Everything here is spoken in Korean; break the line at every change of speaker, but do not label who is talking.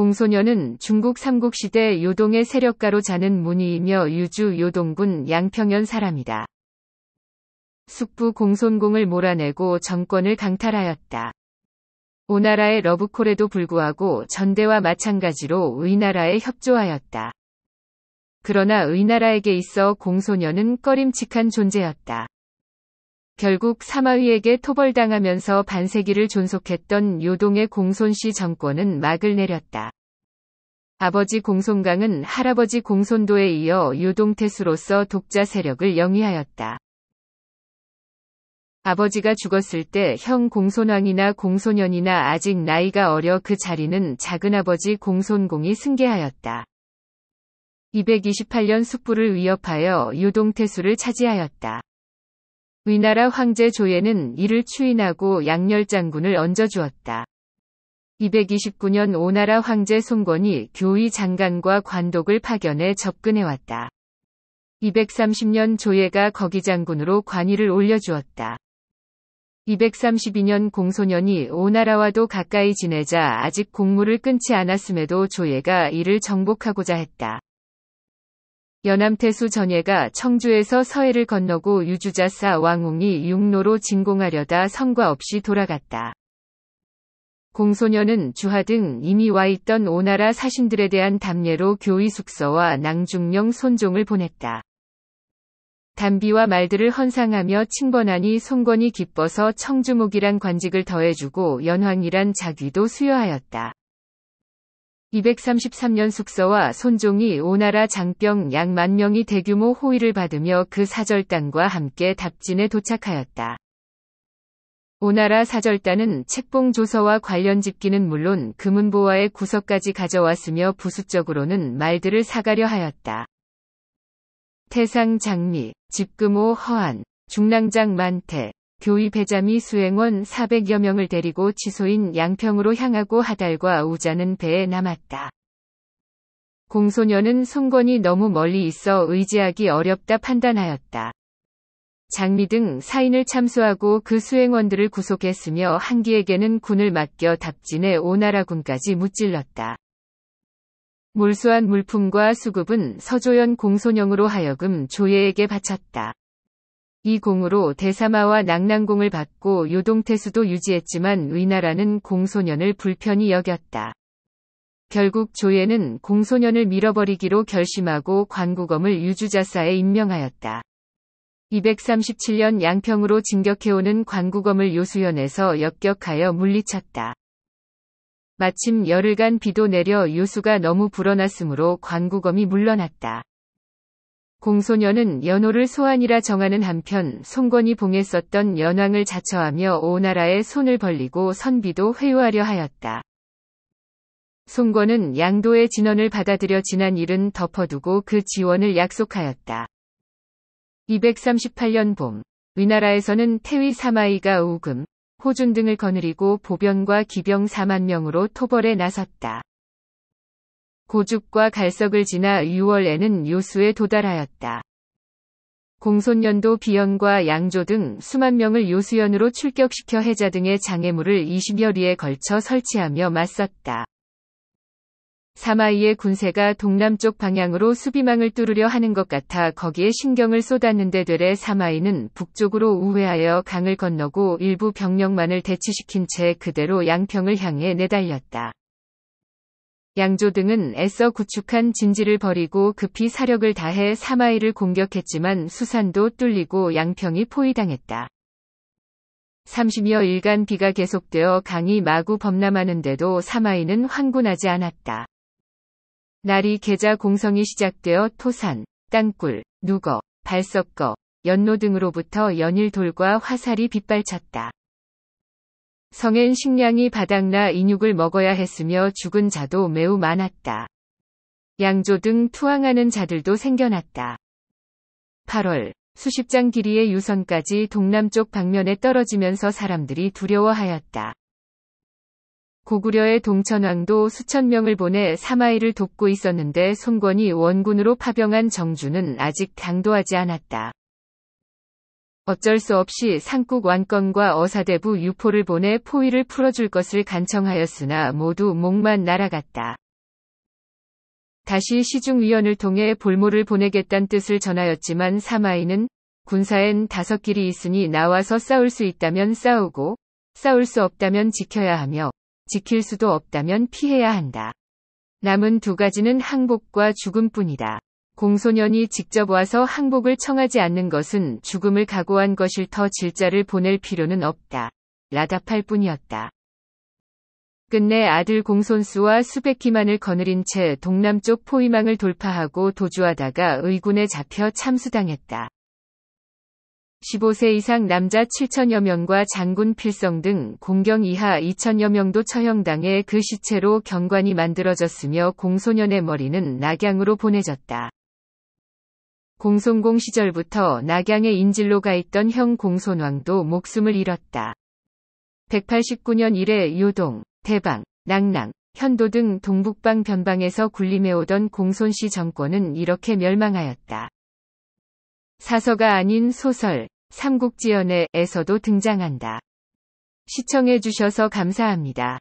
공소년은 중국 삼국시대 요동의 세력가로 자는 문이이며 유주 요동군 양평현 사람이다. 숙부 공손공을 몰아내고 정권을 강탈하였다. 오나라의 러브콜에도 불구하고 전대와 마찬가지로 의나라에 협조하였다. 그러나 의나라에게 있어 공소년은 꺼림칙한 존재였다. 결국 사마위에게 토벌당하면서 반세기를 존속했던 요동의 공손씨 정권은 막을 내렸다. 아버지 공손강은 할아버지 공손도에 이어 요동태수로서 독자 세력을 영위하였다. 아버지가 죽었을 때 형 공손왕이나 공손연이나 아직 나이가 어려 그 자리는 작은아버지 공손공이 승계하였다. 228년 숙부를 위협하여 요동태수를 차지하였다. 위나라 황제 조예는 이를 추인하고 양렬장군을 얹어주었다. 229년 오나라 황제 송권이교위 장관과 관독을 파견해 접근해왔다. 230년 조예가 거기 장군으로 관위를 올려주었다. 232년 공소년이 오나라와도 가까이 지내자 아직 공무를 끊지 않았음에도 조예가 이를 정복하고자 했다. 연암태수 전예가 청주에서 서해를 건너고 유주자 사 왕웅이 육로로 진공하려다 성과 없이 돌아갔다. 공소년은 주하 등 이미 와 있던 오나라 사신들에 대한 담례로 교의 숙서와 낭중령 손종을 보냈다. 담비와 말들을 헌상하며 칭번하니 송건이 기뻐서 청주목이란 관직을 더해주고 연황이란 자귀도 수여하였다. 233년 숙서와 손종이 오나라 장병 약 만명이 대규모 호위를 받으며 그 사절단과 함께 답진에 도착하였다. 오나라 사절단은 책봉 조서와 관련 집기는 물론 금은보화의 구석까지 가져왔으며 부수적으로는 말들을 사가려 하였다. 태상 장미, 집금호 허한, 중랑장 만태, 교위배자 미 수행원 400여 명을 데리고 지소인 양평으로 향하고 하달과 우자는 배에 남았다. 공소녀는 송건이 너무 멀리 있어 의지하기 어렵다 판단하였다. 장미 등 사인을 참수하고 그 수행원들을 구속했으며 한기에게는 군을 맡겨 답진의 오나라군까지 무찔렀다. 몰수한 물품과 수급은 서조연 공소영으로 하여금 조예에게 바쳤다. 이 공으로 대사마와 낙랑공을 받고 요동태수도 유지했지만 의나라는 공소년을 불편히 여겼다. 결국 조예는 공소년을 밀어버리기로 결심하고 관구검을 유주자사에 임명하였다. 237년 양평으로 진격해오는 관구검을 요수현에서 역격하여 물리쳤다. 마침 열흘간 비도 내려 요수가 너무 불어났으므로 관구검이 물러났다. 공소년은 연호를 소환이라 정하는 한편 송건이봉했었던 연왕을 자처하며 오나라에 손을 벌리고 선비도 회유하려 하였다. 송건은 양도의 진언을 받아들여 지난 일은 덮어두고 그 지원을 약속하였다. 238년 봄, 위나라에서는 태위 사마이가 우금, 호준 등을 거느리고 보병과 기병 4만 명으로 토벌에 나섰다. 고죽과 갈석을 지나 6월에는 요수에 도달하였다. 공손년도 비연과 양조 등 수만 명을 요수연으로 출격시켜 해자 등의 장애물을 20여리에 걸쳐 설치하며 맞섰다. 사마이의 군세가 동남쪽 방향으로 수비망을 뚫으려 하는 것 같아 거기에 신경을 쏟았는데 되레 사마이는 북쪽으로 우회하여 강을 건너고 일부 병력만을 대치시킨 채 그대로 양평을 향해 내달렸다. 양조 등은 애써 구축한 진지를 버리고 급히 사력을 다해 사마이를 공격했지만 수산도 뚫리고 양평이 포위당했다. 30여 일간 비가 계속되어 강이 마구 범람하는데도 사마이는 황군하지 않았다. 날이 계좌 공성이 시작되어 토산, 땅굴, 누거, 발석거, 연노 등으로부터 연일 돌과 화살이 빗발쳤다. 성엔 식량이 바닥나 인육을 먹어야 했으며 죽은 자도 매우 많았다. 양조 등 투항하는 자들도 생겨났다. 8월 수십 장 길이의 유선까지 동남쪽 방면에 떨어지면서 사람들이 두려워하였다. 고구려의 동천왕도 수천 명을 보내 사마이를 돕고 있었는데 손권이 원군으로 파병한 정주는 아직 당도하지 않았다. 어쩔 수 없이 상국 왕권과 어사대부 유포를 보내 포위를 풀어줄 것을 간청하였으나 모두 목만 날아갔다. 다시 시중위원을 통해 볼모를 보내겠다는 뜻을 전하였지만 사마이는 군사엔 다섯 길이 있으니 나와서 싸울 수 있다면 싸우고 싸울 수 없다면 지켜야 하며 지킬 수도 없다면 피해야 한다. 남은 두 가지는 항복과 죽음뿐이다. 공소년이 직접 와서 항복을 청하지 않는 것은 죽음을 각오한 것일 터 질자를 보낼 필요는 없다. 라답할 뿐이었다. 끝내 아들 공손수와 수백 기만을 거느린 채 동남쪽 포위망을 돌파하고 도주하다가 의군에 잡혀 참수당했다. 15세 이상 남자 7천여 명과 장군 필성 등 공경 이하 2천여 명도 처형당해 그 시체로 경관이 만들어졌으며 공소년의 머리는 낙양으로 보내졌다. 공손공 시절부터 낙양의 인질로 가 있던 형 공손왕도 목숨을 잃었다. 189년 이래 요동, 대방, 낙랑, 현도 등 동북방 변방에서 군림해오던 공손씨 정권은 이렇게 멸망하였다. 사서가 아닌 소설 삼국지연애에서도 등장한다. 시청해주셔서 감사합니다.